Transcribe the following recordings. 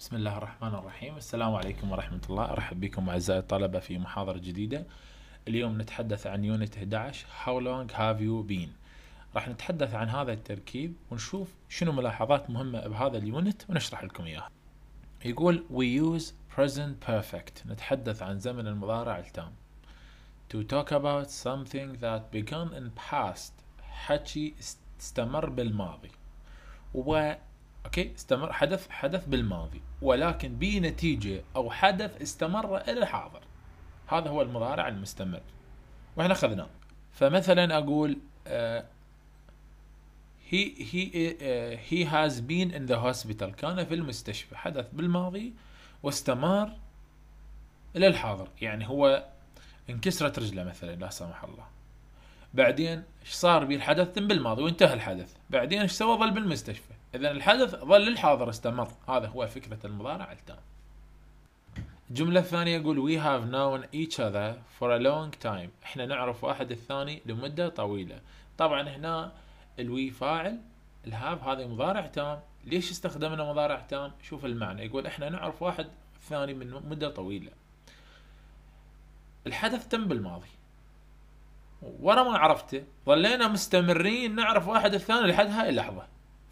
بسم الله الرحمن الرحيم السلام عليكم ورحمة الله أرحب بكم أعزائي الطلبة في محاضرة جديدة اليوم نتحدث عن يونت 11 How long have you been راح نتحدث عن هذا التركيب ونشوف شنو ملاحظات مهمة بهذا اليونت ونشرح لكم إياها يقول We use present perfect نتحدث عن زمن المضارع التام To talk about something that began in past حكي استمر بالماضي و اوكي استمر حدث حدث بالماضي ولكن بنتيجه او حدث استمر الى الحاضر هذا هو المضارع المستمر واحنا اخذناه فمثلا اقول هي هي هي هاز بين ان ذا هوسبيتال كان في المستشفى حدث بالماضي واستمر الى الحاضر يعني هو انكسرت رجله مثلا لا سمح الله بعدين ايش صار بيه الحدث ذنب وانتهى الحدث بعدين ايش سوى ظل بالمستشفى اذا الحدث ظل الحاضر استمر هذا هو فكرة المضارع التام الجملة الثانية يقول we have known each other for a long time احنا نعرف واحد الثاني لمدة طويلة طبعا هنا الوي فاعل الهاف هذه مضارع تام ليش استخدمنا مضارع تام شوف المعنى يقول احنا نعرف واحد ثاني من مدة طويلة الحدث تم بالماضي ورا ما عرفته ظلينا مستمرين نعرف واحد الثاني لحد هاي اللحظه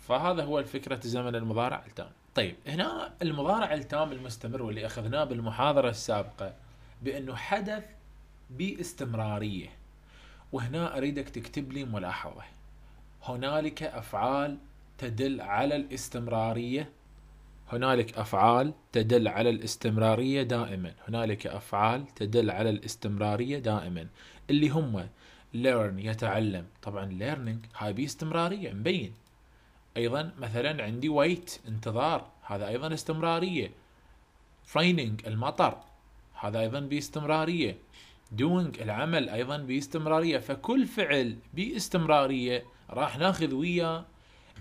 فهذا هو الفكرة زمن المضارع التام طيب هنا المضارع التام المستمر واللي أخذناه بالمحاضرة السابقة بأنه حدث باستمرارية وهنا أريدك تكتب لي ملاحظة هنالك أفعال تدل على الاستمرارية هنالك افعال تدل على الاستمراريه دائما هنالك افعال تدل على الاستمراريه دائما اللي هم learn يتعلم طبعا learning هاي باستمراريه مبين ايضا مثلا عندي wait انتظار هذا ايضا استمراريه raining المطر هذا ايضا باستمراريه doing العمل ايضا باستمراريه فكل فعل باستمراريه راح ناخذ وياه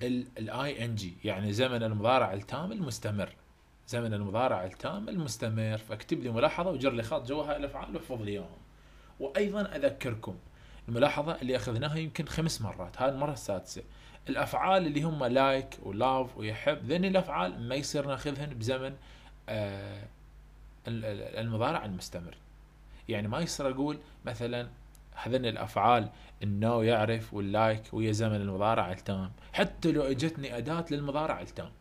الاي ان جي يعني زمن المضارع التام المستمر زمن المضارع التام المستمر فاكتب لي ملاحظه وجر لي خط جوها الافعال واحفظ لي اياهم وايضا اذكركم الملاحظه اللي اخذناها يمكن خمس مرات هاي المره السادسه الافعال اللي هم لايك ولاف ويحب ذني الافعال ما يصير ناخذهن بزمن آه المضارع المستمر يعني ما يصير اقول مثلا هذن الافعال النو يعرف واللايك ويا زمن المضارع التام حتى لو اجتني اداه للمضارع التام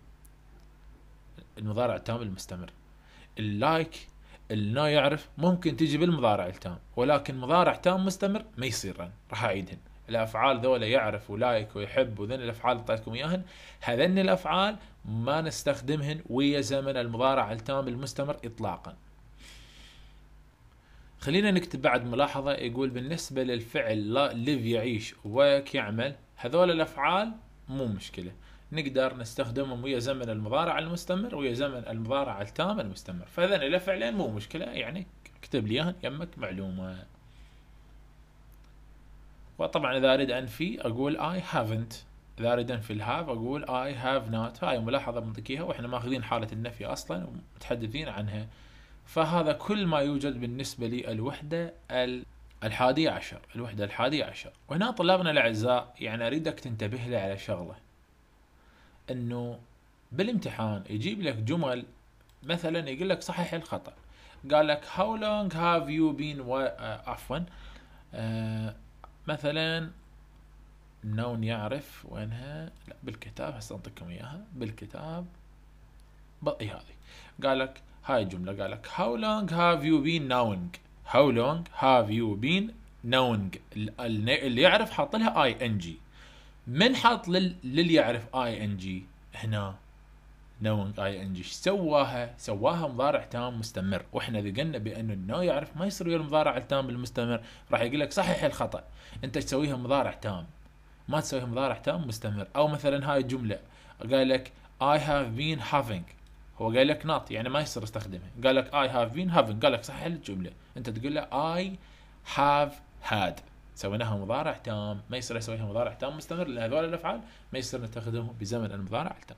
المضارع التام المستمر اللايك النو يعرف ممكن تجي بالمضارع التام ولكن مضارع تام مستمر ما يصير راح اعيدهن الافعال ذولا يعرف ولايك ويحب وذن الافعال اعطيتكم اياهن هذن الافعال ما نستخدمهن ويا زمن المضارع التام المستمر اطلاقا خلينا نكتب بعد ملاحظة يقول بالنسبة للفعل لا ليف يعيش وك يعمل هذول الأفعال مو مشكلة نقدر نستخدمهم ويا زمن المضارع المستمر ويا زمن المضارع التام المستمر فإذا إلى فعلين مو مشكلة يعني اكتب لي اياهن يمك معلومة وطبعا إذا أريد أنفي أقول I haven't إذا أريد أنفي الهاف أقول I have not هاي ملاحظة بنطيقيها وإحنا ماخذين حالة النفي أصلا ومتحدثين عنها فهذا كل ما يوجد بالنسبة للوحدة الوحدة الحادية عشر الوحدة الحادية عشر وهنا طلابنا الأعزاء يعني أريدك تنتبه لي على شغلة أنه بالامتحان يجيب لك جمل مثلا يقول لك صحيح الخطأ قال لك how long have you been آه، عفوا آه مثلا نون يعرف وينها لا بالكتاب هسه اياها بالكتاب بقي هذه قال لك هاي الجملة قال لك how long have you been knowing how long have you been knowing اللي يعرف حاط لها ING من حاط لل... للي يعرف ING هنا knowing ING ان سواها سواها مضارع تام مستمر واحنا ذقنا بانه النو يعرف ما يصير ويا المضارع التام المستمر راح يقول لك صحح الخطا انت تسويها مضارع تام ما تسويها مضارع تام مستمر او مثلا هاي الجمله قال لك I have been having هو قال لك نوت يعني ما يصير استخدمه قال لك اي هاف بين هافن قال لك صحح الجمله انت تقول له اي هاف هاد سويناها مضارع تام ما يصير اسويها مضارع تام مستمر لان هذول الافعال ما يصير نتخذهم بزمن المضارع التام